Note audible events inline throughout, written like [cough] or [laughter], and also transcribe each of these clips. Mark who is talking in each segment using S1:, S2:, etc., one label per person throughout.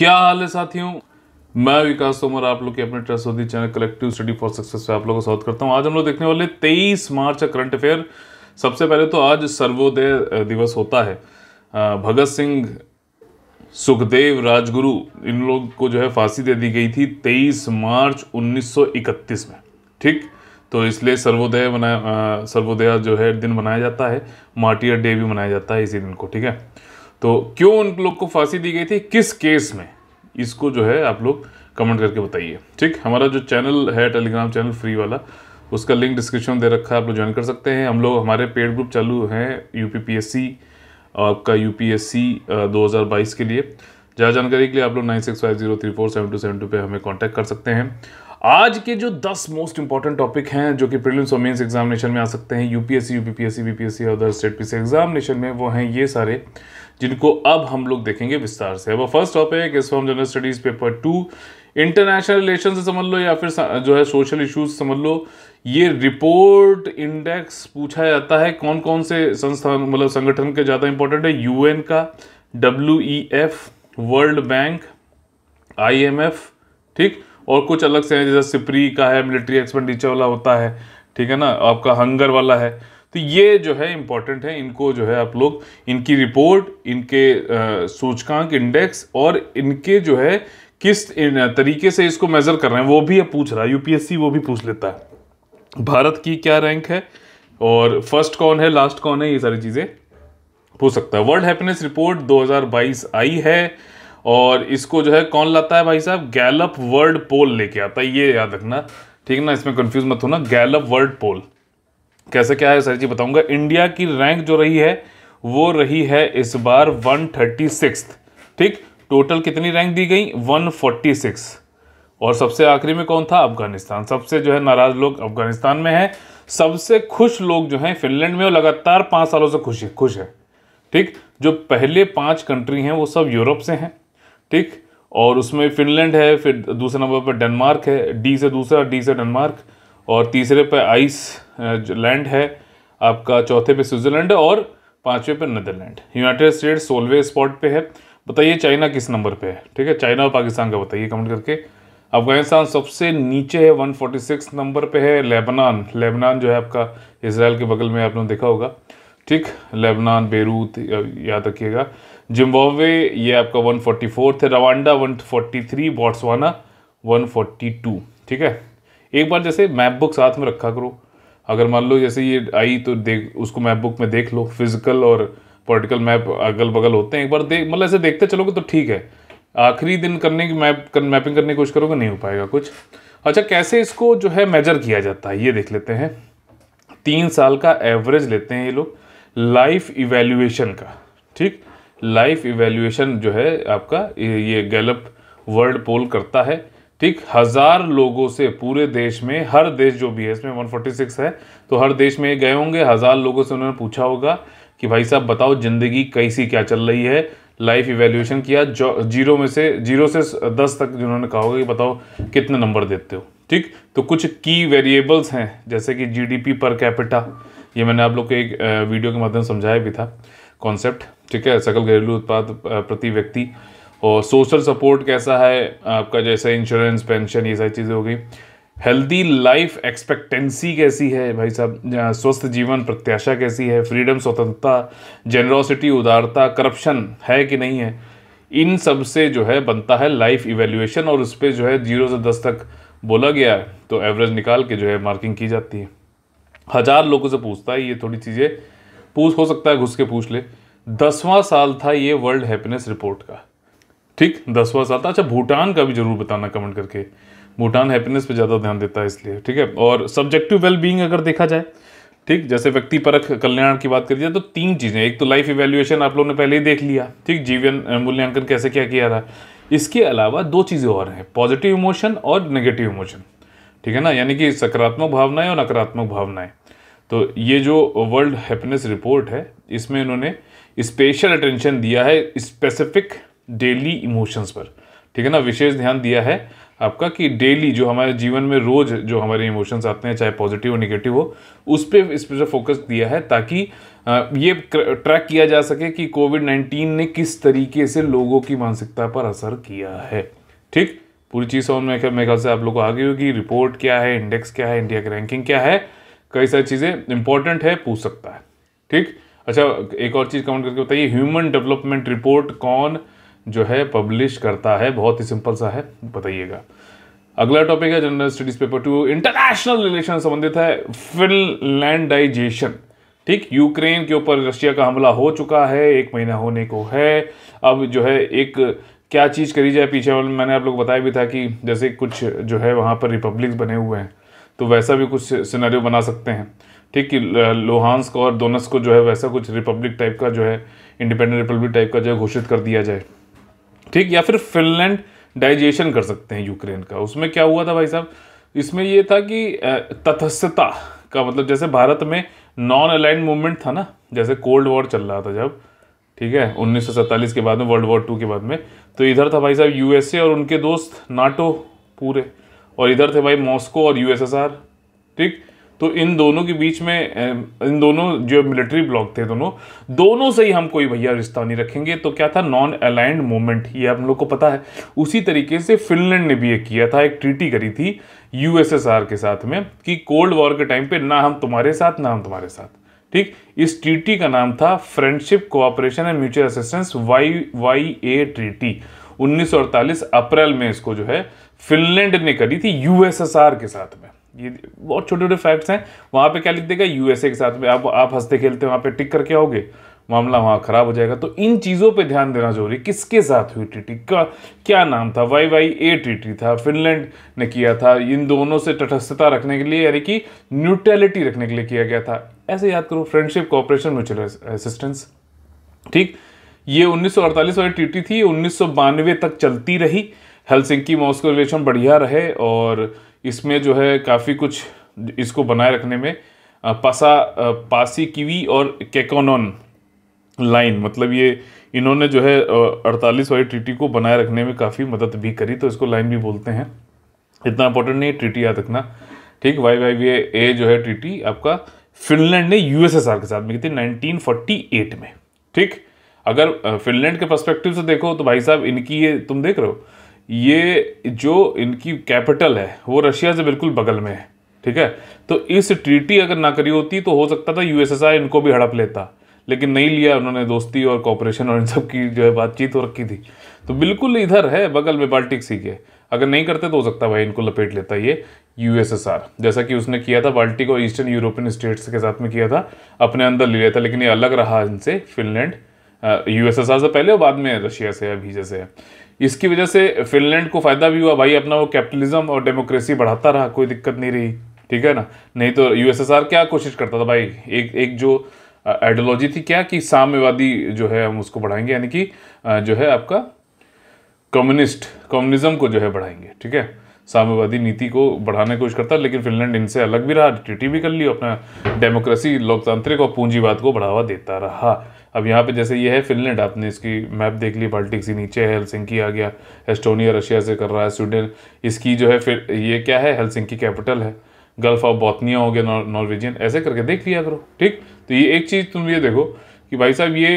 S1: क्या हाल है साथियों मैं विकास तोमर आप लोग के अपने trust channel collective study for success आप लोगों का स्वागत करता हूं आज हम लोग देखने वाले 23 मार्च का करंट अफेयर सबसे पहले तो आज सर्वोदय दिवस होता है भगत सिंह सुखदेव राजगुरु इन लोग को जो है फांसी दे दी गई थी 23 मार्च 1931 में ठीक तो इसलिए सर्वोदय मनाया सर्वोदय जो है दिन मनाया जाता है मार्टियर डे भी मनाया जाता है इसी दिन को ठीक है तो क्यों उन लोग को फांसी दी गई थी किस केस में इसको जो है आप लोग कमेंट करके बताइए ठीक हमारा जो चैनल है टेलीग्राम चैनल फ्री वाला उसका लिंक डिस्क्रिप्शन दे रखा है आप लोग ज्वाइन कर सकते हैं हम लोग हमारे पेड ग्रुप चालू हैं यू आपका यू पी एस सी के लिए ज़्यादा जानकारी के लिए आप लोग nine six five zero three four seven two seven two पर हमें कॉन्टैक्ट कर सकते हैं आज के जो 10 मोस्ट इंपॉर्टेंट टॉपिक हैं जो कि प्रीलिम्स और मेंस एग्जामिनेशन में आ सकते हैं यूपीएससी यूपीपीएससी बीपीएससी और अदर स्टेट पीसी एग्जामिनेशन में वो हैं ये सारे जिनको अब हम लोग देखेंगे विस्तार से अब फर्स्ट टॉपिक इस form general studies paper two international relation से समझ लो या फिर जो है सोशल इशूज समझ लो ये रिपोर्ट इंडेक्स पूछा जाता है कौन कौन से संस्थान मतलब संगठन के ज़्यादा इंपॉर्टेंट है यूएन का डब्ल्यू वर्ल्ड बैंक आईएमएफ ठीक और कुछ अलग से हैं जैसे सिपरी का है मिलिट्री एक्सपेंडिचर वाला होता है ठीक है ना आपका हंगर वाला है तो ये जो है इम्पॉर्टेंट है इनको जो है आप लोग इनकी रिपोर्ट इनके सूचकांक इंडेक्स और इनके जो है किस तरीके से इसको मेज़र कर रहे हैं वो भी अब पूछ रहा है यूपीएससी वो भी पूछ लेता है भारत की क्या रैंक है और फर्स्ट कौन है लास्ट कौन है ये सारी चीज़ें पूछ सकता है वर्ल्ड हैप्पीनेस रिपोर्ट 2022 आई है और इसको जो है कौन लाता है भाई साहब गैलप वर्ल्ड पोल लेके आता है ये याद रखना ठीक ना इसमें कंफ्यूज मत होना गैलप वर्ल्ड पोल कैसे क्या है सर जी बताऊंगा इंडिया की रैंक जो रही है वो रही है इस बार वन थर्टी सिक्स ठीक टोटल कितनी रैंक दी गई वन फोर्टी सिक्स और सबसे आखिरी में कौन था अफगानिस्तान सबसे जो है नाराज लोग अफगानिस्तान में है सबसे खुश लोग जो हैं फिनलैंड में वो लगातार पांच सालों से खुश खुश है ठीक जो पहले पांच कंट्री हैं वो सब यूरोप से हैं ठीक और उसमें फिनलैंड है फिर दूसरे नंबर पर डेनमार्क है डी से दूसरा डी से डेनमार्क और तीसरे पे आइस लैंड है आपका चौथे पे स्विट्ज़रलैंड और पाँचवें पे नदरलैंड यूनाइटेड स्टेट सोलवे स्पॉट पे है बताइए चाइना किस नंबर पे है ठीक है चाइना और पाकिस्तान का बताइए कमेंट करके अफगानिस्तान सबसे नीचे है 146 नंबर पे है लेबनान लेबनान जो है आपका इसराइल के बगल में आपने देखा होगा ठीक लेबनान बेरूत याद रखिएगा जिम्बावे ये आपका वन फोर्टी फोर्थ है Rwanda one forty three Botswana one forty two ठीक है एक बार जैसे मैप बुक साथ में रखा करो अगर मान लो जैसे ये आई तो देख उसको मैप बुक में देख लो फिजिकल और पॉलिटिकल मैप अगल बगल होते हैं एक बार देख मतलब ऐसे देखते चलोगे तो ठीक है आखिरी दिन करने की मैप कर, मैपिंग करने की कोशिश करोगे नहीं हो पाएगा कुछ अच्छा कैसे इसको जो है मेजर किया जाता है ये देख लेते हैं तीन साल का एवरेज लेते हैं ये लोग लाइफ इवेल्यूएशन का ठीक लाइफ इवेल्यूएशन जो है आपका ये गैलप वर्ल्ड पोल करता है ठीक हज़ार लोगों से पूरे देश में हर देश जो भी है इसमें 146 है तो हर देश में गए होंगे हज़ार लोगों से उन्होंने पूछा होगा कि भाई साहब बताओ ज़िंदगी कैसी क्या चल रही है लाइफ इवेल्यूएशन किया जो जीरो में से जीरो से दस तक जिन्होंने कहा होगा कि बताओ कितने नंबर देते हो ठीक तो कुछ की वेरिएबल्स हैं जैसे कि जीडीपी पर कैपिटा ये मैंने आप लोग को एक वीडियो के माध्यम से समझाया भी था कॉन्सेप्ट ठीक है सकल घरेलू उत्पाद प्रति व्यक्ति और सोशल सपोर्ट कैसा है आपका जैसे इंश्योरेंस पेंशन ये सारी चीज़ें हो गई हेल्दी लाइफ एक्सपेक्टेंसी कैसी है भाई साहब स्वस्थ जीवन प्रत्याशा कैसी है फ्रीडम स्वतंत्रता जेनरोसिटी उदारता करप्शन है कि नहीं है इन सब से जो है बनता है लाइफ इवेल्यूएशन और उस पर जो है जीरो से दस तक बोला गया है तो एवरेज निकाल के जो है मार्किंग की जाती है हज़ार लोगों से पूछता है ये थोड़ी चीज़ें पूछ हो सकता है घुस के पूछ ले दसवां साल था ये वर्ल्ड हैप्पीनेस रिपोर्ट का ठीक दसवां साल था अच्छा भूटान का भी जरूर बताना कमेंट करके भूटान हैप्पीनेस पे ज़्यादा ध्यान देता है इसलिए ठीक है और सब्जेक्टिव वेल बींग अगर देखा जाए ठीक जैसे व्यक्ति परख कल्याण की बात करी जाए तो तीन चीज़ें एक तो लाइफ इवेल्युएशन आप लोगों ने पहले ही देख लिया ठीक जीवन मूल्यांकन कैसे क्या किया रहा इसके अलावा दो चीज़ें और हैं पॉजिटिव इमोशन और नेगेटिव इमोशन ठीक है ना यानी कि सकारात्मक भावनाएं और नकारात्मक भावनाएं तो ये जो वर्ल्ड हैप्पीनेस रिपोर्ट है इसमें इन्होंने स्पेशल अटेंशन दिया है स्पेसिफिक डेली इमोशंस पर ठीक है ना विशेष ध्यान दिया है आपका कि डेली जो हमारे जीवन में रोज जो हमारे इमोशंस आते हैं चाहे पॉजिटिव हो निगेटिव हो उस पर स्पेशल फोकस दिया है ताकि ये ट्रैक किया जा सके कि कोविड नाइन्टीन ने किस तरीके से लोगों की मानसिकता पर असर किया है ठीक पूरी चीज़ समझ में मेरे ख्याल से आप लोग को आ गई होगी रिपोर्ट क्या है इंडेक्स क्या है इंडिया की रैंकिंग क्या है कई सारी चीज़ें इंपॉर्टेंट है पूछ सकता है ठीक अच्छा एक और चीज़ कमेंट करके बताइए ह्यूमन डेवलपमेंट रिपोर्ट कौन जो है पब्लिश करता है बहुत ही सिंपल सा है बताइएगा अगला टॉपिक है general studies paper two international relation संबंधित है फिनलैंडाइजेशन ठीक यूक्रेन के ऊपर रशिया का हमला हो चुका है एक महीना होने को है अब जो है एक क्या चीज़ करी जाए पीछे वाले मैंने आप लोग बताया भी था कि जैसे कुछ जो है वहाँ पर रिपब्लिक्स बने हुए हैं तो वैसा भी कुछ सिनेरियो बना सकते हैं ठीक लोहानस्क और दोनस को जो है वैसा कुछ रिपब्लिक टाइप का जो है इंडिपेंडेंट रिपब्लिक टाइप का जो है घोषित कर दिया जाए ठीक या फिर फिनलैंड डाइजेशन कर सकते हैं यूक्रेन का उसमें क्या हुआ था भाई साहब इसमें ये था कि तथस्थता का मतलब जैसे भारत में नॉन अलाइंड मूवमेंट था ना जैसे कोल्ड वॉर चल रहा था जब ठीक है उन्नीस के बाद में वर्ल्ड वॉर टू के बाद में तो इधर था भाई साहब यूएसए और उनके दोस्त नाटो पूरे और इधर थे भाई मॉस्को और यूएसएसआर ठीक तो इन दोनों के बीच में इन दोनों जो मिलिट्री ब्लॉक थे दोनों दोनों से ही हम कोई भैया रिश्ता नहीं रखेंगे तो क्या था नॉन अलाइंड मूवमेंट ये हम लोग को पता है उसी तरीके से फिनलैंड ने भी ये किया था एक ट्रीटी करी थी यूएसएसआर के साथ में कि कोल्ड वॉर के टाइम पे ना हम तुम्हारे साथ ना हम तुम्हारे साथ ठीक इस ट्रीटी का नाम था friendship cooperation and mutual assistance Y Y A treaty 1948 अप्रैल में इसको जो है फिनलैंड ने करी थी यूएसएसआर के साथ में ये बहुत छोटे छोटे फैक्ट्स हैं वहाँ पे क्या लिख देगा यूएसए के साथ में आप आप हंसते खेलते वहाँ पे टिक करके आओगे मामला वहाँ ख़राब हो जाएगा तो इन चीज़ों पे ध्यान देना जरूरी किसके साथ हुई ट्रीटी का क्या नाम था वाई वाई ए टी था फिनलैंड ने किया था इन दोनों से तटस्थता रखने के लिए यानी कि न्यूट्रलिटी रखने के लिए किया गया था ऐसे याद करो फ्रेंडशिप कॉपरेशन म्यूचुअल असिस्टेंस ठीक ये 1948 वाली ट्रीटी थी उन्नीस तक चलती रही हेलसिंकी मॉस्को रिलेशन बढ़िया रहे और इसमें जो है काफ़ी कुछ इसको बनाए रखने में पासा पासी कीवी और केकोनॉन लाइन मतलब ये इन्होंने जो है अड़तालीस वाली ट्रीटी को बनाए रखने में काफ़ी मदद भी करी तो इसको लाइन भी बोलते हैं इतना इंपॉर्टेंट नहीं ट्रीटी याद रखना ठीक वाई वाई वी ए जो है ट्रीटी आपका फिनलैंड ने यूएसएसआर के साथ में की थी नाइनटीन में ठीक अगर फिनलैंड के परस्पेक्टिव से देखो तो भाई साहब इनकी ये तुम देख रहे हो ये जो इनकी कैपिटल है वो रशिया से बिल्कुल बगल में है ठीक है तो इस ट्रीटी अगर ना करी होती तो हो सकता था यूएसएसआर इनको भी हड़प लेता लेकिन नहीं लिया उन्होंने दोस्ती और कॉपरेशन और इन सब की जो है बातचीत हो रखी थी तो बिल्कुल इधर है बगल में बाल्टिक सी के अगर नहीं करते तो हो सकता भाई इनको लपेट लेता ये यूएसएसआर जैसा कि उसने किया था बाल्टिक और ईस्टर्न यूरोपियन स्टेट्स के साथ में किया था अपने अंदर ले लिया था लेकिन ये अलग रहा इनसे फिनलैंड यूएसएसआर से पहले और बाद में रशिया से है वीजा से है इसकी वजह से फिनलैंड को फ़ायदा भी हुआ भाई अपना वो कैपिटलिज्म और डेमोक्रेसी बढ़ाता रहा कोई दिक्कत नहीं रही ठीक है ना नहीं तो यूएसएसआर क्या कोशिश करता था भाई एक एक जो आइडियोलॉजी थी क्या कि साम्यवादी जो है हम उसको बढ़ाएंगे यानी कि जो है आपका कम्युनिस्ट कम्युनिज्म को जो है बढ़ाएंगे ठीक है साम्यवादी नीति को बढ़ाने की कोशिश करता लेकिन फिनलैंड इनसे अलग भी रहा ट्रिटी भी कर ली अपना डेमोक्रेसी लोकतांत्रिक और पूंजीवाद को बढ़ावा देता रहा अब यहाँ पे जैसे ये है फिनलैंड आपने इसकी मैप देख ली बाल्टिक सी नीचे है हेलसिंकी आ गया एस्टोनिया रशिया से कर रहा है स्वीडन इसकी जो है फिर ये क्या है हेलसिंकी कैपिटल है गल्फ ऑफ बोतनिया हो गया नॉर्वेजियन ऐसे करके देख लिया करो ठीक तो ये एक चीज़ तुम ये देखो कि भाई साहब ये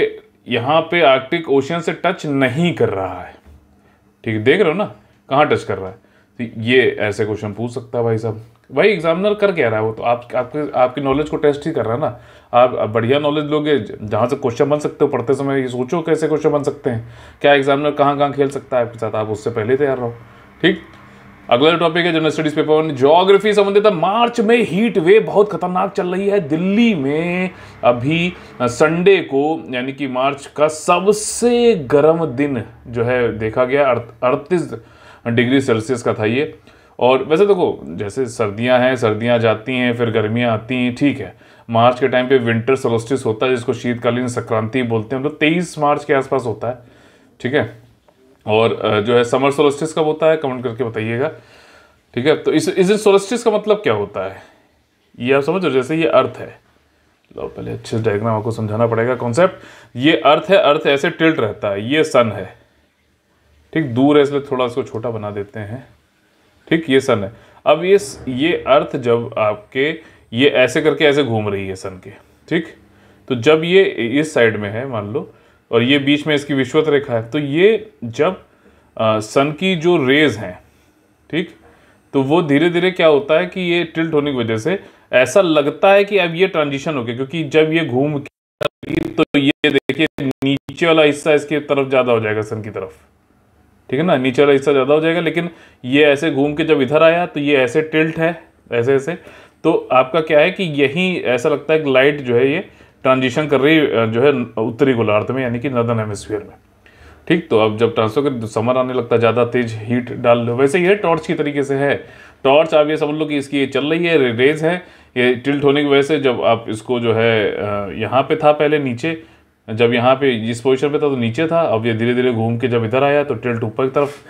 S1: यहाँ पे आर्कटिक ओशियन से टच नहीं कर रहा है ठीक देख रहे हो ना कहाँ टच कर रहा है तो ये ऐसे क्वेश्चन पूछ सकता है भाई साहब भाई एग्जामिनर कर क्या रहा है वो तो आप आपके आपकी नॉलेज को टेस्ट ही कर रहा है ना आप बढ़िया नॉलेज लोगे जहाँ से क्वेश्चन बन सकते हो पढ़ते समय ये सोचो कैसे क्वेश्चन बन सकते हैं क्या एग्जामिनर कहाँ कहाँ खेल सकता है आपके साथ आप उससे पहले तैयार रहो ठीक अगला टॉपिक है general studies paper one geography संबंधित मार्च में हीट वेव बहुत खतरनाक चल रही है दिल्ली में अभी संडे को यानी कि मार्च का सबसे गर्म दिन जो है देखा गया अड़तीस अर्त, डिग्री सेल्सियस का था ये और वैसे देखो तो जैसे सर्दियां हैं सर्दियां जाती हैं फिर गर्मियां आती हैं ठीक है मार्च के टाइम पे विंटर सोलोस्टिस होता है जिसको शीतकालीन संक्रांति बोलते हैं तो तेईस मार्च के आसपास होता है ठीक है और जो है समर सोलोस्टिस कब होता है कमेंट करके बताइएगा ठीक है तो इस इस सोलोस्टिस का मतलब क्या होता है ये आप समझो जैसे ये अर्थ है लो पहले अच्छे डायग्राम आपको समझाना पड़ेगा कॉन्सेप्ट ये अर्थ है अर्थ ऐसे टिल्ट रहता है ये सन है ठीक दूर है इसलिए थोड़ा इसको छोटा बना देते हैं ठीक ये सन है अब ये ये अर्थ जब आपके ये ऐसे करके ऐसे घूम रही है सन के ठीक तो जब ये इस साइड में है मान लो और ये बीच में इसकी विश्वत रेखा है तो ये जब आ, सन की जो रेज हैं ठीक तो वो धीरे धीरे क्या होता है कि ये टिल्ट होने की वजह से ऐसा लगता है कि अब ये ट्रांजिशन हो गया क्योंकि जब ये घूम तो ये देखिए नीचे वाला हिस्सा इसके तरफ ज़्यादा हो जाएगा सन की तरफ ठीक है ना नीचे वाला हिस्सा ज़्यादा हो जाएगा लेकिन ये ऐसे घूम के जब इधर आया तो ये ऐसे टिल्ट है ऐसे ऐसे तो आपका क्या है कि यही ऐसा लगता है कि लाइट जो है ये ट्रांजिशन कर रही जो है उत्तरी गोलार्ध में यानी कि नदन एमोस्फियर में ठीक तो अब जब ट्रांसफर कर तो समर आने लगता है ज़्यादा तेज हीट डाल लो वैसे ये टॉर्च की तरीके से है टॉर्च आप ये समझ लो कि इसकी ये चल रही है रेज है ये टिल्ट होने की वजह से जब आप इसको जो है यहाँ पे था पहले नीचे जब यहाँ पे जिस पोजीशन पे था तो नीचे था अब ये धीरे धीरे घूम के जब इधर आया तो टिल्ट ऊपर की तरफ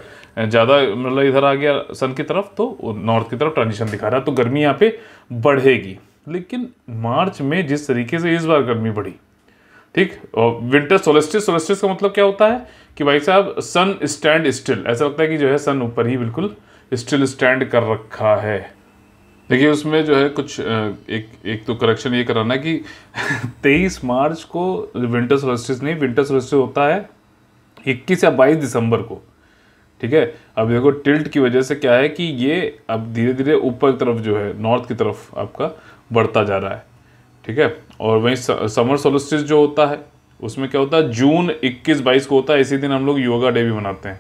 S1: ज़्यादा मतलब इधर आ गया सन की तरफ तो नॉर्थ की तरफ ट्रांजिशन दिखा रहा तो गर्मी यहाँ पे बढ़ेगी लेकिन मार्च में जिस तरीके से इस बार गर्मी बढ़ी ठीक और विंटर सोलेस्टिस सोलेस्टिस का मतलब क्या होता है कि भाई साहब सन स्टैंड स्टिल ऐसा लगता है कि जो है सन ऊपर ही बिल्कुल स्टिल स्टैंड कर रखा है देखिए उसमें जो है कुछ एक एक तो करेक्शन ये कराना कि [laughs] तेईस मार्च को विंटर सोलस्टिस नहीं विंटर सोलस्टिस होता है इक्कीस या बाईस दिसंबर को ठीक है अब देखो टिल्ट की वजह से क्या है कि ये अब धीरे धीरे ऊपर की तरफ जो है नॉर्थ की तरफ आपका बढ़ता जा रहा है ठीक है और वहीं समर सोलस्टिस जो होता है उसमें क्या होता है जून इक्कीस बाईस को होता है इसी दिन हम लोग योगा डे भी मनाते हैं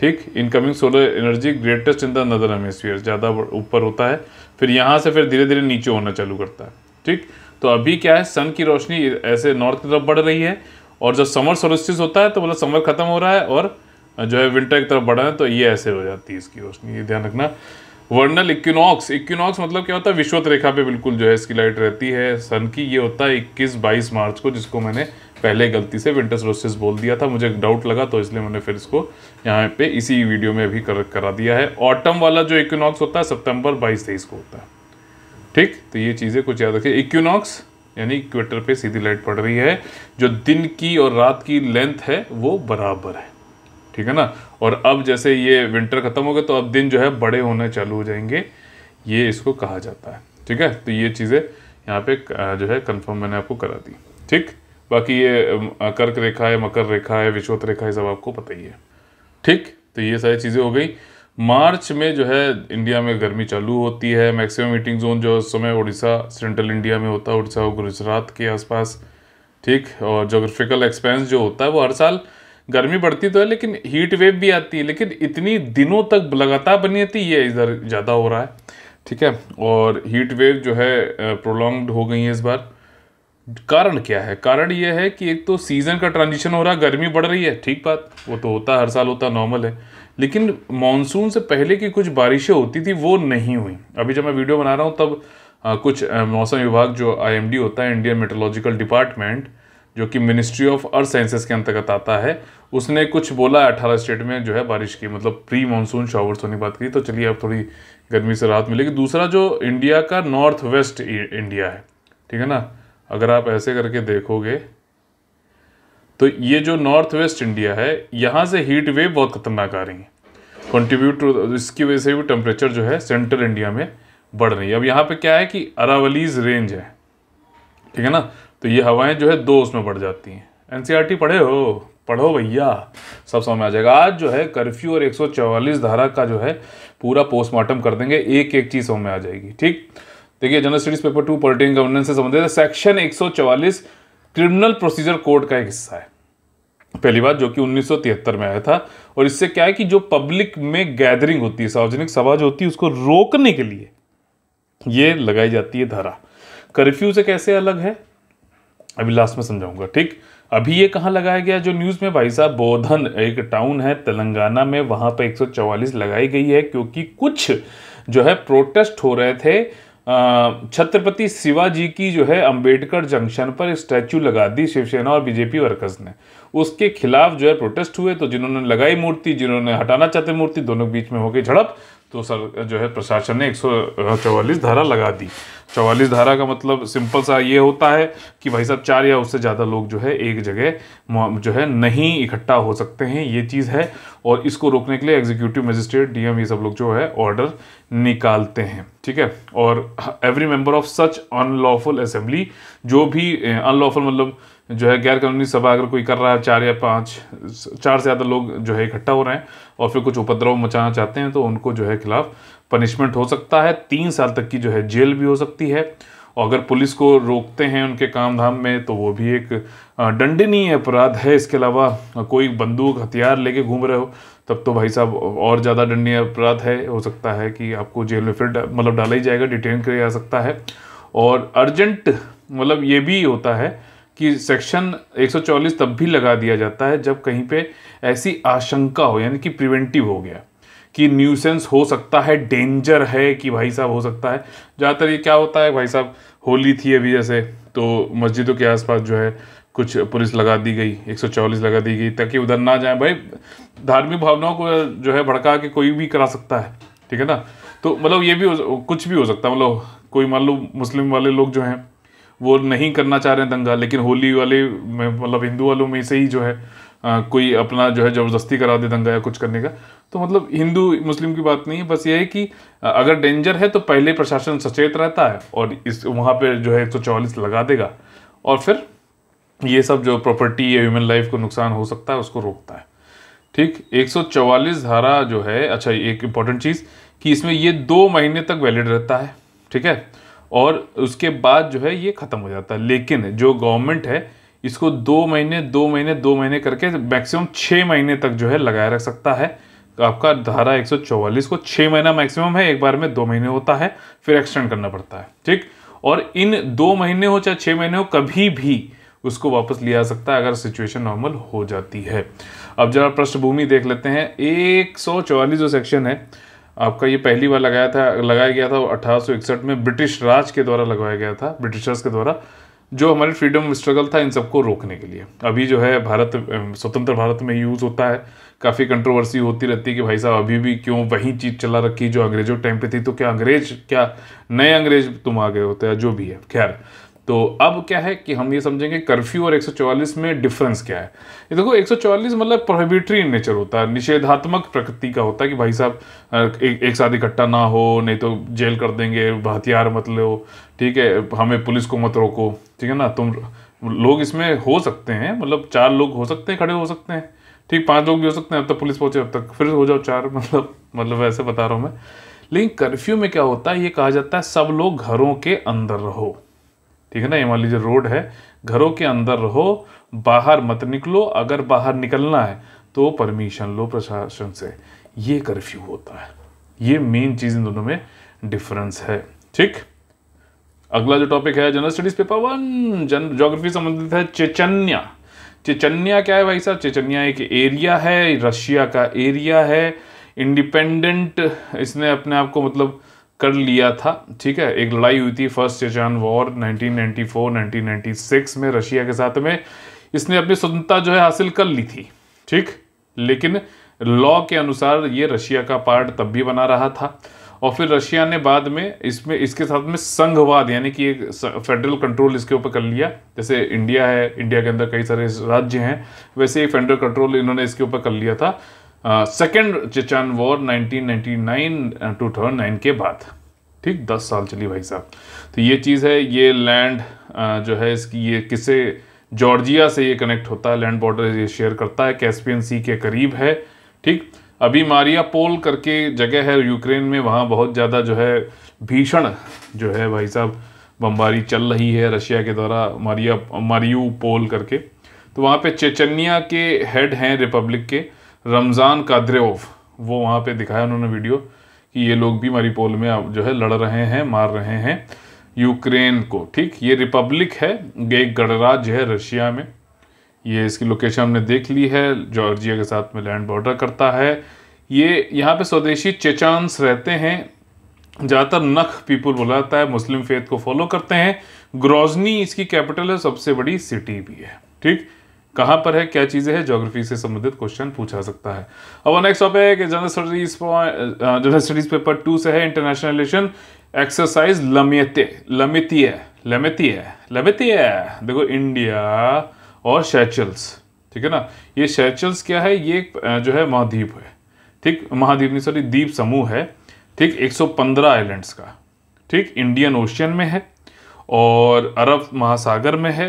S1: ठीक incoming solar energy greatest in the northern hemisphere ज़्यादा ऊपर होता है फिर यहाँ से फिर धीरे धीरे नीचे होना चालू करता है ठीक तो अभी क्या है सन की रोशनी ऐसे नॉर्थ की तरफ बढ़ रही है और जब समर सोलस्टिस होता है तो मतलब समर ख़त्म हो रहा है और जो है विंटर की तरफ बढ़ रहा है तो ये ऐसे हो जाती है इसकी रोशनी ये ध्यान रखना वर्नल इक्विनॉक्स इक्विनॉक्स मतलब क्या होता है विश्वत रेखा पे बिल्कुल जो है इसकी लाइट रहती है सन की ये होता है 21 22 मार्च को जिसको मैंने पहले गलती से विंटर्स रोसेस बोल दिया था मुझे डाउट लगा तो इसलिए मैंने फिर इसको यहाँ पे इसी वीडियो में अभी कर, करा दिया है ऑटम वाला जो इक्विनॉक्स होता है सितंबर बाईस तेईस को होता है ठीक तो ये चीज़ें कुछ याद रखिए इक्विनॉक्स यानी इक्वेटर पे सीधी लाइट पड़ रही है जो दिन की और रात की लेंथ है वो बराबर है ठीक है ना और अब जैसे ये विंटर ख़त्म हो गया तो अब दिन जो है बड़े होने चालू हो जाएंगे ये इसको कहा जाता है ठीक है तो ये चीज़ें यहाँ पे जो है कंफर्म मैंने आपको करा दी ठीक बाकी ये कर्क रेखा है मकर रेखा है विश्वत रेखा है सब आपको पता ही है ठीक तो ये सारी चीज़ें हो गई मार्च में जो है इंडिया में गर्मी चालू होती है मैक्सिमम हीटिंग जोन जो उस समय उड़ीसा सेंट्रल इंडिया में होता है उड़ीसा और गुजरात के आसपास ठीक और जोग्राफिकल एक्सपेंस जो होता है वो हर साल गर्मी बढ़ती तो है लेकिन हीट वेव भी आती है लेकिन इतनी दिनों तक लगातार बनी रहती है इधर ज़्यादा हो रहा है ठीक है और हीट वेव जो है प्रोलॉन्ग्ड हो गई है इस बार कारण क्या है कारण यह है कि एक तो सीज़न का ट्रांजिशन हो रहा है गर्मी बढ़ रही है ठीक बात वो तो होता हर साल होता नॉर्मल है लेकिन मानसून से पहले की कुछ बारिशें होती थी वो नहीं हुई अभी जब मैं वीडियो बना रहा हूँ तब आ, कुछ मौसम विभाग जो आई होता है इंडियन मेट्रोलॉजिकल डिपार्टमेंट जो कि मिनिस्ट्री ऑफ अर्थ साइंसेस के अंतर्गत आता है उसने कुछ बोला अठारह स्टेट में जो है बारिश की मतलब प्री मानसून शावर्स होने की बात की तो चलिए अब थोड़ी गर्मी से राहत मिलेगी दूसरा जो इंडिया का नॉर्थ वेस्ट इंडिया है ठीक है ना अगर आप ऐसे करके देखोगे तो ये जो नॉर्थ वेस्ट इंडिया है यहाँ से हीट वेव बहुत खतरनाक आ रही है कंट्रीब्यूट इसकी वजह से भी टेम्परेचर जो है सेंट्रल इंडिया में बढ़ रही है अब यहाँ पे क्या है कि अरावलीज रेंज है ठीक है ना तो ये हवाएं जो है दो उसमें बढ़ जाती हैं एन e पढ़े हो पढ़ो भैया सब समय में आ जाएगा आज जो है कर्फ्यू और 144 धारा का जो है पूरा पोस्टमार्टम कर देंगे एक एक चीज़ समय में आ जाएगी ठीक देखिए general studies paper two political governance से संबंधित सेक्शन 144 क्रिमिनल प्रोसीजर कोड का एक हिस्सा है पहली बात जो कि 1973 में आया था और इससे क्या है कि जो पब्लिक में गैदरिंग होती है सार्वजनिक सभा जो होती है उसको रोकने के लिए ये लगाई जाती है धारा कर्फ्यू से कैसे अलग है अभी लास्ट में समझाऊंगा ठीक अभी ये कहाँ लगाया गया जो न्यूज़ में भाई साहब बोधन एक टाउन है तेलंगाना में वहाँ पर 144 लगाई गई है क्योंकि कुछ जो है प्रोटेस्ट हो रहे थे छत्रपति शिवाजी की जो है अंबेडकर जंक्शन पर स्टैचू लगा दी शिवसेना और बीजेपी वर्कर्स ने उसके खिलाफ जो है प्रोटेस्ट हुए तो जिन्होंने लगाई मूर्ति जिन्होंने हटाना चाहते मूर्ति दोनों के बीच में हो गई झड़प तो सर जो है प्रशासन ने एक धारा लगा दी चौवालीस धारा का मतलब सिंपल सा ये होता है कि भाई साहब चार या उससे ज़्यादा लोग जो है एक जगह जो है नहीं इकट्ठा हो सकते हैं ये चीज़ है और इसको रोकने के लिए एग्जीक्यूटिव मजिस्ट्रेट डीएम ये सब लोग जो है ऑर्डर निकालते हैं ठीक है और every member of such unlawful assembly जो भी अनलॉफुल मतलब जो है गैर कानूनी सभा अगर कोई कर रहा है चार या पाँच चार से ज़्यादा लोग जो है इकट्ठा हो रहे हैं और फिर कुछ उपद्रव मचाना चाहते हैं तो उनको जो है खिलाफ पनिशमेंट हो सकता है तीन साल तक की जो है जेल भी हो सकती है और अगर पुलिस को रोकते हैं उनके काम धाम में तो वो भी एक दंडनीय अपराध है इसके अलावा कोई बंदूक हथियार लेके घूम रहे हो तब तो भाई साहब और ज़्यादा दंडनीय अपराध है हो सकता है कि आपको जेल में फिर मतलब डाला ही जाएगा डिटेन किया जा सकता है और अर्जेंट मतलब ये भी होता है कि सेक्शन 144 तब भी लगा दिया जाता है जब कहीं पे ऐसी आशंका हो यानी कि प्रिवेंटिव हो गया कि न्यूसेंस हो सकता है डेंजर है कि भाई साहब हो सकता है ज़्यादातर ये क्या होता है भाई साहब होली थी अभी जैसे तो मस्जिदों के आसपास जो है कुछ पुलिस लगा दी गई 144 लगा दी गई ताकि उधर ना जाए भाई धार्मिक भावनाओं को जो है भड़का के कोई भी करा सकता है ठीक है ना तो मतलब ये भी कुछ भी हो सकता है मतलब कोई मान लो मुस्लिम वाले लोग जो हैं वो नहीं करना चाह रहे हैं दंगा लेकिन होली वाले में मतलब हिंदू वालों में से ही जो है आ, कोई अपना जो है ज़बरदस्ती करा दे दंगा या कुछ करने का तो मतलब हिंदू मुस्लिम की बात नहीं है बस ये है कि अगर डेंजर है तो पहले प्रशासन सचेत रहता है और इस वहाँ पर जो है एक सौ चौवालीस लगा देगा और फिर ये सब जो प्रॉपर्टी या ह्यूमन लाइफ को नुकसान हो सकता है उसको रोकता है ठीक 144 धारा जो है अच्छा एक इम्पॉर्टेंट चीज़ कि इसमें ये दो महीने तक वैलिड रहता है ठीक है और उसके बाद जो है ये ख़त्म हो जाता है लेकिन जो गवर्नमेंट है इसको दो महीने दो महीने दो महीने करके मैक्सिमम छः महीने तक जो है लगाया रख सकता है आपका धारा 144 को छः महीना मैक्सिमम है एक बार में दो महीने होता है फिर एक्सटेंड करना पड़ता है ठीक और इन दो महीने हो चाहे छः महीने हो कभी भी उसको वापस लिया जा सकता है अगर सिचुएशन नॉर्मल हो जाती है अब जरा पृष्ठभूमि देख लेते हैं एक जो सेक्शन है आपका ये पहली बार लगाया था लगाया गया था अठारह में ब्रिटिश राज के द्वारा लगवाया गया था ब्रिटिशर्स के द्वारा जो हमारे फ्रीडम स्ट्रगल था इन सबको रोकने के लिए अभी जो है भारत स्वतंत्र भारत में यूज़ होता है काफ़ी कंट्रोवर्सी होती रहती है कि भाई साहब अभी भी क्यों वही चीज़ चला रखी जो अंग्रेजों के टाइम पे थी तो क्या अंग्रेज क्या नए अंग्रेज तुम आ गए होते हैं जो भी है खैर तो अब क्या है कि हम ये समझेंगे कर्फ्यू और 144 में डिफरेंस क्या है ये देखो 144 मतलब प्रोहिबिटरी नेचर होता है निषेधात्मक प्रकृति का होता है कि भाई साहब एक, एक साथ इकट्ठा ना हो नहीं तो जेल कर देंगे हथियार मत लो ठीक है हमें पुलिस को मत रोको ठीक है ना तुम लोग इसमें हो सकते हैं मतलब चार लोग हो सकते हैं खड़े हो सकते हैं ठीक पांच लोग भी हो सकते हैं अब तक पुलिस पहुंचे अब तक फिर हो जाओ चार [laughs] मतलब मतलब ऐसे बता रहा हूँ मैं लेकिन कर्फ्यू में क्या होता है ये कहा जाता है सब लोग घरों के अंदर रहो ठीक है ना ये मान लीजिए रोड है घरों के अंदर रहो बाहर मत निकलो अगर बाहर निकलना है तो परमिशन लो प्रशासन से ये कर्फ्यू होता है ये मेन चीज़ इन दोनों में डिफरेंस है ठीक अगला जो टॉपिक है जनरल स्टडीज पेपर वन जन जोग्राफी संबंधित है चेचन्या चेचन्या क्या है भाई साहब चेचन्या एक एरिया है रशिया का एरिया है इंडिपेंडेंट इसने अपने आप को मतलब कर लिया था ठीक है एक लड़ाई हुई थी फर्स्ट चेचान वॉर 1994 1996 में रशिया के साथ में इसने अपनी स्वतंत्रता जो है हासिल कर ली थी ठीक लेकिन लॉ के अनुसार ये रशिया का पार्ट तब भी बना रहा था और फिर रशिया ने बाद में इसमें इसके साथ में संघवाद यानी कि एक फेडरल कंट्रोल इसके ऊपर कर लिया जैसे इंडिया है इंडिया के अंदर कई सारे राज्य हैं वैसे ही फेडरल कंट्रोल इन्होंने इसके ऊपर कर लिया था second Chechen war 1999 two nine के बाद ठीक दस साल चली भाई साहब तो ये चीज़ है ये लैंड uh, जो है इसकी ये किसे जॉर्जिया से ये कनेक्ट होता है लैंड बॉर्डर ये शेयर करता है कैस्पियन सी के करीब है ठीक अभी मारिया पोल करके जगह है यूक्रेन में वहाँ बहुत ज़्यादा जो है भीषण जो है भाई साहब बमबारी चल रही है रशिया के द्वारा मारिया मारियू पोल करके तो वहाँ पे चेचनिया के हेड हैं रिपब्लिक के रमज़ान काद्रेव वो वहाँ पे दिखाया उन्होंने वीडियो कि ये लोग भी मरीपोल में अब जो है लड़ रहे हैं मार रहे हैं यूक्रेन को ठीक ये रिपब्लिक है एक गणराज्य है रशिया में ये इसकी लोकेशन हमने देख ली है जॉर्जिया के साथ में लैंड बॉर्डर करता है ये यहाँ पे स्वदेशी चेचांस रहते हैं ज़्यादातर नख पीपल बुलाता है मुस्लिम फेथ को फॉलो करते हैं ग्रोजनी इसकी कैपिटल है सबसे बड़ी सिटी भी है ठीक कहाँ पर है क्या चीज़ें हैं ज्योग्राफी से संबंधित क्वेश्चन पूछा सकता है अब next topic general studies general studies paper two से है इंटरनेशनल रिलेशन एक्सरसाइज लमियते लमितीय लमितीय लमितीय देखो इंडिया और शैचल्स ठीक है ना ये शैचल्स क्या है ये uh, जो है महाद्वीप है ठीक महाद्वीप नहीं सॉरी द्वीप समूह है ठीक 115 आइलैंड्स का ठीक इंडियन ओशियन में है और अरब महासागर में है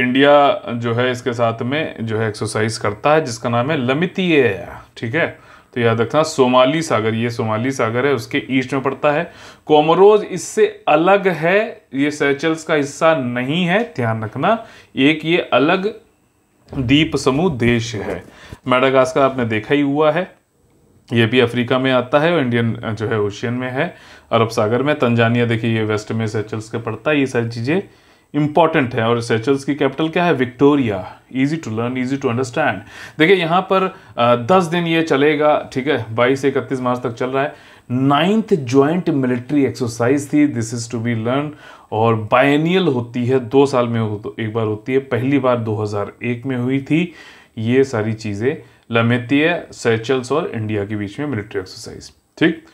S1: इंडिया जो है इसके साथ में जो है एक्सरसाइज करता है जिसका नाम है लमितीय ठीक है तो याद रखना सोमाली सागर ये सोमाली सागर है उसके ईस्ट में पड़ता है कोमरोज इससे अलग है ये सैचल्स का हिस्सा नहीं है ध्यान रखना एक ये अलग द्वीप समूह देश है मेडागास्कर आपने देखा ही हुआ है ये भी अफ्रीका में आता है और इंडियन जो है ओशियन में है अरब सागर में तंजानिया देखिए ये वेस्ट में सेचल्स के पड़ता है ये सारी चीज़ें इंपॉर्टेंट है और सेचल्स की कैपिटल क्या है Victoria easy to learn easy to understand देखिए यहाँ पर दस दिन ये चलेगा ठीक है बाईस से इकतीस मार्च तक चल रहा है नाइन्थ ज्वाइंट मिलिट्री एक्सरसाइज थी this is to be learn और बायनियल होती है दो साल में तो, एक बार होती है पहली बार 2001 में हुई थी ये सारी चीज़ें लमेती है सेचल्स और इंडिया के बीच में मिलिट्री एक्सरसाइज ठीक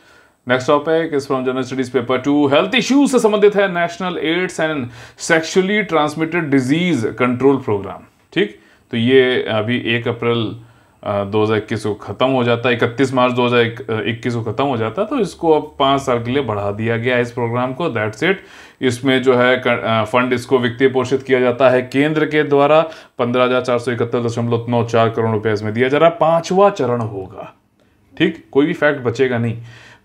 S1: next topic is from general studies paper two health issues से संबंधित है national AIDS and sexually transmitted disease control programme ठीक तो ये अभी एक अप्रैल 2021 को ख़त्म हो जाता है इकतीस मार्च 2021 को ख़त्म हो जाता है तो इसको अब पाँच साल के लिए बढ़ा दिया गया इस प्रोग्राम को दैट्स इट इसमें जो है फंड इसको वित्तीय पोषित किया जाता है केंद्र के द्वारा पंद्रह हज़ार चार सौ इकहत्तर दशमलव नौ चार करोड़ रुपये इसमें दिया जा रहा है पाँचवा चरण होगा ठीक कोई भी फैक्ट बचेगा नहीं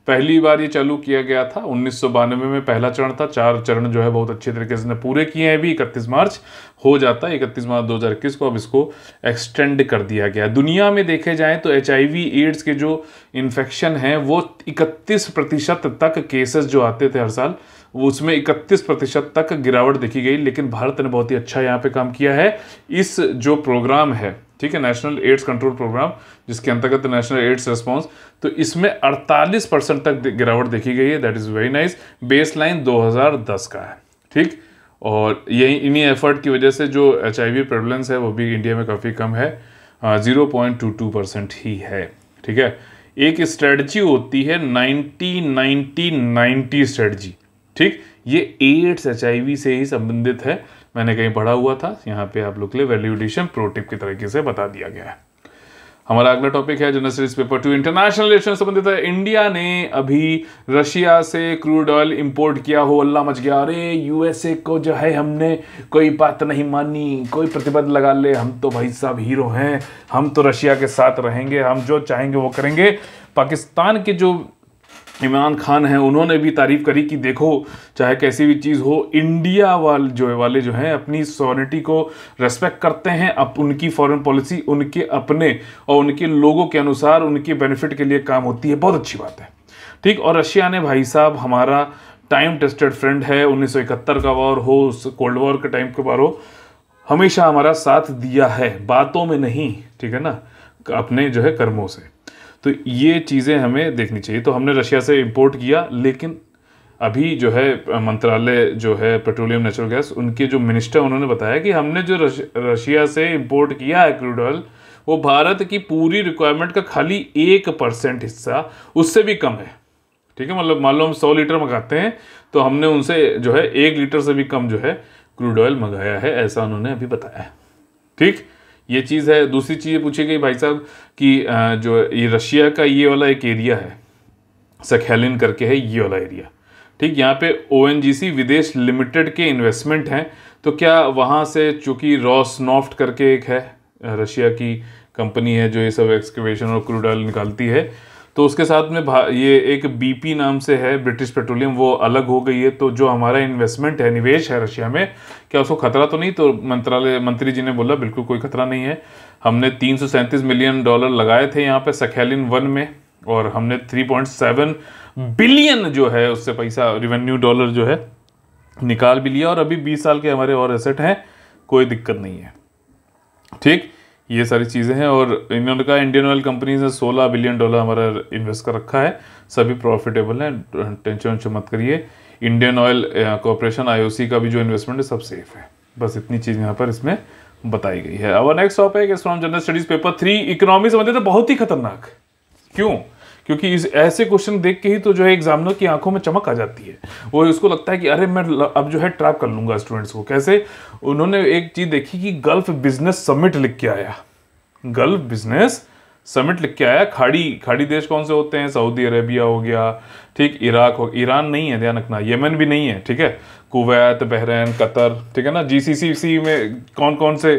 S1: पहली बार ये चालू किया गया था उन्नीस में पहला चरण था चार चरण जो है बहुत अच्छे तरीके से पूरे किए हैं भी इकतीस मार्च हो जाता है इकतीस मार्च 2021 को अब इसको एक्सटेंड कर दिया गया दुनिया में देखे जाएँ तो एच एड्स के जो इन्फेक्शन हैं वो इकतीस प्रतिशत तक केसेस जो आते थे हर साल उसमें 31 प्रतिशत तक गिरावट देखी गई लेकिन भारत ने बहुत ही अच्छा यहाँ पे काम किया है इस जो प्रोग्राम है ठीक है नेशनल एड्स कंट्रोल प्रोग्राम जिसके अंतर्गत नेशनल एड्स रिस्पॉन्स तो इसमें 48 परसेंट तक गिरावट देखी गई है that is very nice baseline का है ठीक और यही इन्हीं एफर्ट की वजह से जो एच आई है वो भी इंडिया में काफ़ी कम है zero point two two percent ही है ठीक है एक स्ट्रेटजी होती है नाइनटी नाइनटी नाइनटी स्ट्रेटजी ठीक ये एड्स एच से ही संबंधित है मैंने कहीं पढ़ा हुआ था यहाँ पे आप लोग के लिए वैल्यू एडिशन प्रोटिप के तरीके से बता दिया गया है हमारा अगला टॉपिक है general series paper two international relation संबंधित है इंडिया ने अभी रशिया से क्रूड ऑयल इंपोर्ट किया हो अल्लाह मच गया अरे यूएसए को जो है हमने कोई बात नहीं मानी कोई प्रतिबंध लगा ले हम तो भाई साहब हीरो हैं हम तो रशिया के साथ रहेंगे हम जो चाहेंगे वो करेंगे पाकिस्तान के जो इमरान खान हैं उन्होंने भी तारीफ करी कि देखो चाहे कैसी भी चीज़ हो इंडिया वाल जो है वाले जो हैं अपनी सॉनिटी को रेस्पेक्ट करते हैं अब उनकी फॉरेन पॉलिसी उनके अपने और उनके लोगों के अनुसार उनके बेनिफिट के लिए काम होती है बहुत अच्छी बात है ठीक और रशिया ने भाई साहब हमारा टाइम टेस्टेड फ्रेंड है उन्नीस का वॉर हो उस कोल्ड वॉर के टाइम के बार हो हमेशा हमारा साथ दिया है बातों में नहीं ठीक है ना अपने जो है कर्मों से तो ये चीज़ें हमें देखनी चाहिए तो हमने रशिया से इम्पोर्ट किया लेकिन अभी जो है मंत्रालय जो है पेट्रोलियम नेचुरल गैस उनके जो मिनिस्टर उन्होंने बताया कि हमने जो रशिया से इम्पोर्ट किया है क्रूड ऑयल वो भारत की पूरी रिक्वायरमेंट का खाली एक परसेंट हिस्सा उससे भी कम है ठीक है मतलब मान लो हम सौ लीटर मंगाते हैं तो हमने उनसे जो है एक लीटर से भी कम जो है क्रूड ऑयल मंगाया है ऐसा उन्होंने अभी बताया है ठीक ये चीज़ है दूसरी चीज़ पूछी गई भाई साहब कि जो ये रशिया का ये वाला एक एरिया है सखेलिन करके है ये वाला एरिया ठीक यहाँ पे ओ विदेश लिमिटेड के इन्वेस्टमेंट हैं तो क्या वहाँ से चूँकि रॉसनॉफ्ट करके एक है रशिया की कंपनी है जो ये सब एक्सकवेशन और क्रूड ऑयल निकालती है तो उसके साथ में ये एक बीपी नाम से है ब्रिटिश पेट्रोलियम वो अलग हो गई है तो जो हमारा इन्वेस्टमेंट है निवेश है रशिया में क्या उसको खतरा तो नहीं तो मंत्रालय मंत्री जी ने बोला बिल्कुल कोई खतरा नहीं है हमने तीन मिलियन डॉलर लगाए थे यहाँ पर सखेलिन वन में और हमने थ्री बिलियन जो है उससे पैसा रिवेन्यू डॉलर जो है निकाल भी लिया और अभी 20 साल के हमारे और एसेट हैं कोई दिक्कत नहीं है ठीक ये सारी चीज़ें हैं और इन्होंने कहा इंडियन ऑयल कंपनीज ने 16 बिलियन डॉलर हमारा इन्वेस्ट कर रखा है सभी प्रॉफिटेबल हैं टेंशन वेंशन मत करिए इंडियन ऑयल कॉरपोरेशन आईओसी का भी जो इन्वेस्टमेंट है सब सेफ है बस इतनी चीज़ यहाँ पर इसमें बताई गई है अब next topic is from general studies paper three economy से मतलब तो बहुत ही खतरनाक क्यों क्योंकि इस ऐसे क्वेश्चन देख के ही तो जो है एग्जामिनर की आंखों में चमक आ जाती है वो उसको लगता है कि अरे मैं अब जो है ट्रैप कर लूंगा स्टूडेंट्स को कैसे उन्होंने एक चीज़ देखी कि गल्फ बिजनेस समिट लिख के आया गल्फ बिजनेस समिट लिख के आया खाड़ी खाड़ी देश कौन से होते हैं सऊदी अरेबिया हो गया ठीक इराक हो ईरान नहीं है ध्यान रखना यमन भी नहीं है ठीक है कुवैत बहरैन कतर ठीक है ना जीसीसीसी में कौन कौन से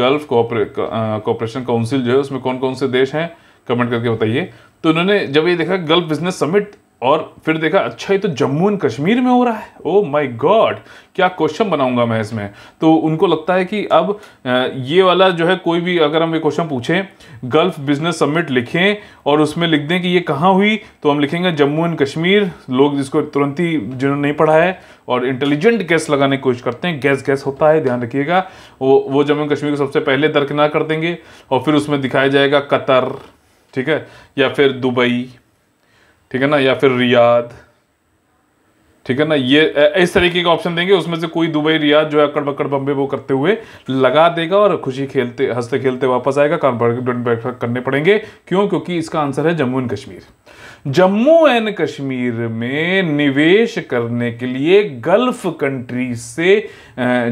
S1: गल्फ कोऑपरेशन काउंसिल जो है उसमें कौन कौन से देश हैं कमेंट करके बताइए तो उन्होंने जब ये देखा गल्फ बिजनेस समिट और फिर देखा अच्छा ये तो जम्मू एंड कश्मीर में हो रहा है ओ माय गॉड क्या क्वेश्चन बनाऊंगा मैं इसमें तो उनको लगता है कि अब ये वाला जो है कोई भी अगर हम ये क्वेश्चन पूछें गल्फ बिजनेस समिट लिखें और उसमें लिख दें कि ये कहाँ हुई तो हम लिखेंगे जम्मू एंड कश्मीर लोग जिसको तुरंत ही जिन्होंने नहीं पढ़ा है और इंटेलिजेंट गैस लगाने की कोशिश करते हैं गैस गैस होता है ध्यान रखिएगा वो वो जम्मू एंड कश्मीर को सबसे पहले दरकिनार कर देंगे और फिर उसमें दिखाया जाएगा कतर ठीक है या फिर दुबई ठीक है ना या फिर रियाद ठीक है ना ये इस तरीके का ऑप्शन देंगे उसमें से कोई दुबई रियाद जो है अक्कड़ बक्कड़ बम्बे वो करते हुए लगा देगा और खुशी खेलते हंसते खेलते वापस आएगा कान करने पड़ेंगे क्यों क्योंकि इसका आंसर है जम्मू एंड कश्मीर जम्मू एंड कश्मीर में निवेश करने के लिए गल्फ कंट्री से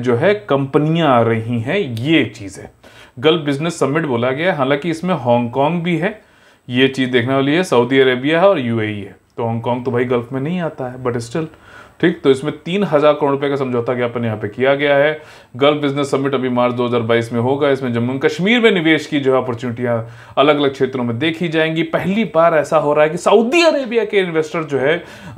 S1: जो है कंपनियां आ रही हैं ये चीज़ है गल्फ बिजनेस समिट बोला गया है हालांकि इसमें हांगकॉन्ग भी है ये चीज़ देखने वाली है सऊदी अरेबिया है और यूएई है तो हांगकॉन्ग तो भाई गल्फ में नहीं आता है बट स्टिल ठीक तो इसमें तीन हज़ार करोड़ रुपए का समझौता ज्ञापन यहाँ पे किया गया है गल्फ बिजनेस समिट अभी मार्च 2022 में होगा इसमें जम्मू कश्मीर में निवेश की जो है अपॉर्चुनिटियां अलग अलग क्षेत्रों में देखी जाएंगी पहली बार ऐसा हो रहा है कि सऊदी अरेबिया के इन्वेस्टर जो है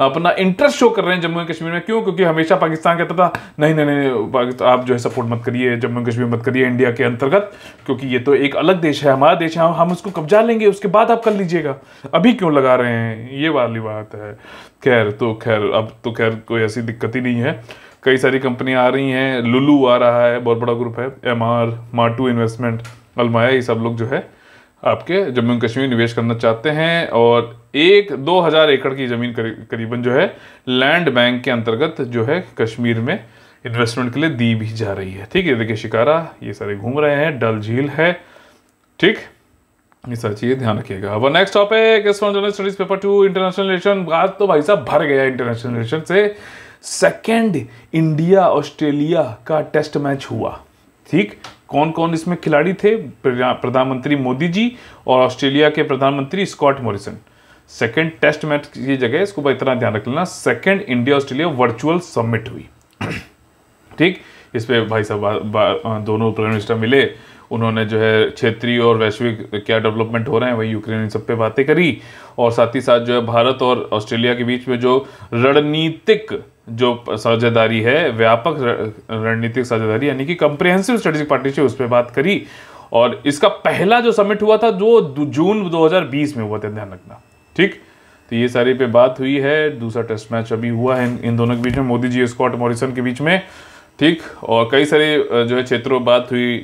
S1: अपना इंटरेस्ट शो कर रहे हैं जम्मू एंड कश्मीर में क्यों क्योंकि हमेशा पाकिस्तान कहता था नहीं नहीं नहीं आप जो है सपोर्ट मत करिए जम्मू एंड कश्मीर मत करिए इंडिया के अंतर्गत क्योंकि ये तो एक अलग देश है हमारा देश है हम उसको कब्जा लेंगे उसके बाद आप कर लीजिएगा अभी क्यों लगा रहे हैं ये वाली बात है खैर तो खैर अब तो खैर कोई ऐसी दिक्कत ही नहीं है कई सारी कंपनियां आ रही हैं लुलू आ रहा है बहुत बड़ा ग्रुप है एम आर माटू इन्वेस्टमेंट अलमाया ये सब लोग जो है आपके जम्मू एंड कश्मीर निवेश करना चाहते हैं और एक दो हज़ार एकड़ की ज़मीन करीबन जो है लैंड बैंक के अंतर्गत जो है कश्मीर में इन्वेस्टमेंट के लिए दी भी जा रही है ठीक है देखिए शिकारा ये सारे घूम रहे हैं डल झील है ठीक सर चाहिए ध्यान रखिएगा अब next topic is from studies paper two international relation बात तो भाई साहब भर गया इंटरनेशनल रिलेशन से सेकेंड इंडिया ऑस्ट्रेलिया का टेस्ट मैच हुआ ठीक कौन कौन इसमें खिलाड़ी थे प्रधानमंत्री मोदी जी और ऑस्ट्रेलिया के प्रधानमंत्री Scott Morrison second test match की जगह इसको भाई इतना ध्यान रख लेना second India Australia virtual summit हुई [clears throat] ठीक इस पर भाई साहब दोनों प्राइम मिनिस्टर मिले उन्होंने जो है क्षेत्रीय और वैश्विक क्या डेवलपमेंट हो रहे हैं वही यूक्रेन इन सब पे बातें करी और साथ ही साथ जो है भारत और ऑस्ट्रेलिया के बीच में जो रणनीतिक जो साझेदारी है व्यापक रणनीतिक साझेदारी यानी कि कंप्रिहेंसिव स्ट्रेटेजिक पार्टनरशिप उस पर बात करी और इसका पहला जो समिट हुआ था जो जून 2020 में हुआ था ध्यान रखना ठीक तो ये सारी पे बात हुई है दूसरा टेस्ट मैच अभी हुआ है इन दोनों के बीच में मोदी जी स्कॉट मॉरिसन के बीच में ठीक और कई सारे जो है क्षेत्रों बात हुई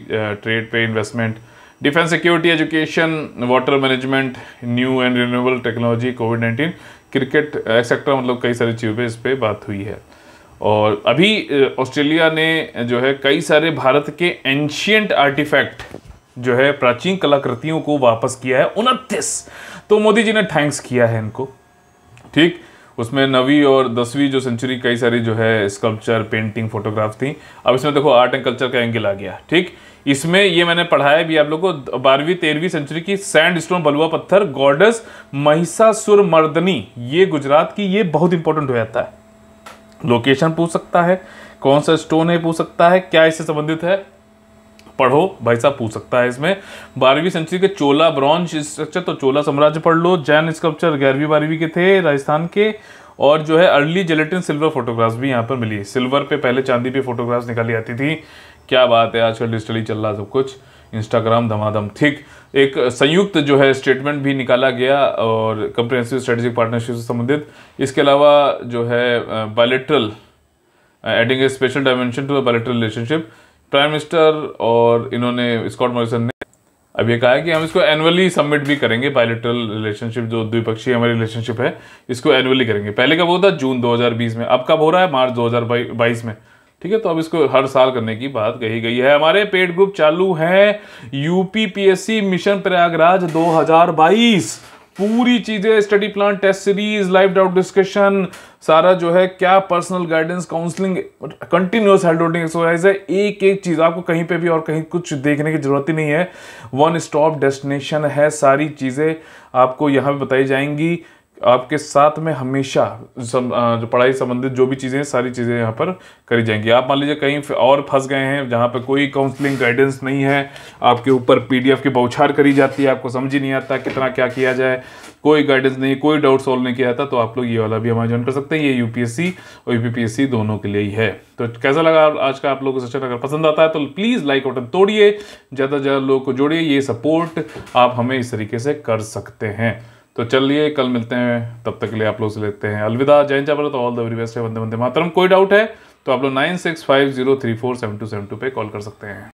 S1: ट्रेड पे investment defence security education water management new and renewable technology COVID nineteen cricket etcetera मतलब कई सारी चीज़ों पर इस पर बात हुई है और अभी ऑस्ट्रेलिया ने जो है कई सारे भारत के एंशियंट आर्टिफैक्ट जो है प्राचीन कलाकृतियों को वापस किया है उनतीस तो मोदी जी ने थैंक्स किया है इनको ठीक उसमें नवी और दसवीं जो सेंचुरी कई सारी जो है स्कल्पचर पेंटिंग फोटोग्राफ थी अब इसमें देखो आर्ट एंड कल्चर का एंगल आ गया ठीक इसमें ये मैंने पढ़ाया भी आप लोगों को बारहवीं तेरहवीं सेंचुरी की सैंड स्टोन बलुआ पत्थर गॉडस महिषासुर मर्दनी ये गुजरात की ये बहुत इंपॉर्टेंट हो जाता है लोकेशन पूछ सकता है कौन सा स्टोन है पूछ सकता है क्या इससे संबंधित है पढ़ो भाई साहब पूछ सकता है इसमें बारहवीं सेंचुरी के चोला ब्रॉन्ज स्ट्रक्चर अच्छा तो चोला साम्राज्य पढ़ लो जैन स्कल्पचर ग्यारहवीं बारहवीं के थे राजस्थान के और जो है अर्ली जेलेटिन सिल्वर फोटोग्राफ्स भी यहाँ पर मिली सिल्वर पे पहले चांदी पे फोटोग्राफ्स निकाली जाती थी क्या बात है आजकल डिजिटली चल रहा सब कुछ इंस्टाग्राम धमाधम ठीक एक संयुक्त जो है स्टेटमेंट भी निकाला गया और कंप्रहेंसिव स्ट्रेटेजिक पार्टनरशिप से संबंधित इसके अलावा जो है bilateral adding a special dimension to the bilateral relationship prime minister और इन्होंने स्कॉट मॉरिसन ने अब ये कहा है कि हम इसको एनुअली सबमिट भी करेंगे बायोलिटरल रिलेशनशिप जो द्विपक्षीय हमारी रिलेशनशिप है इसको एनुअली करेंगे पहले कब वो था जून 2020 में अब कब हो रहा है मार्च 2022 में ठीक है तो अब इसको हर साल करने की बात कही गई है हमारे पेड ग्रुप चालू है यूपीपीएससी मिशन प्रयागराज दो पूरी चीज़ें study plan test series live doubt discussion सारा जो है क्या personal guidance counselling continuous held holding exercise है एक एक चीज़ आपको कहीं पे भी और कहीं कुछ देखने की ज़रूरत ही नहीं है वन स्टॉप डेस्टिनेशन है सारी चीज़ें आपको यहाँ पे बताई जाएंगी आपके साथ में हमेशा सम, जो पढ़ाई संबंधित जो भी चीज़ें सारी चीज़ें यहाँ पर करी जाएंगी आप मान लीजिए कहीं और फंस गए हैं जहाँ पर कोई काउंसलिंग गाइडेंस नहीं है आपके ऊपर पी की बौछार करी जाती है आपको समझ ही नहीं आता कितना क्या किया जाए कोई गाइडेंस नहीं कोई डाउट सॉल्व नहीं किया जाता तो आप लोग ये वाला भी हमारे ज्वाइन कर सकते हैं ये यूपीएससी और यूपीपीएससी दोनों के लिए ही है तो कैसा लगा आज का आप लोगों को सेशन अगर पसंद आता है तो प्लीज़ लाइक बटन तोड़िए ज़्यादा से ज़्यादा लोगों को जोड़िए ये सपोर्ट आप हमें इस तरीके से कर सकते हैं तो चलिए कल मिलते हैं तब तक के लिए आप लोग से लेते हैं अलविदा जय जबर तो ऑल द वेरी बेस्ट है वंदे वंदे मातरम कोई डाउट है तो आप लोग nine six five zero three four seven two seven two पे कॉल कर सकते हैं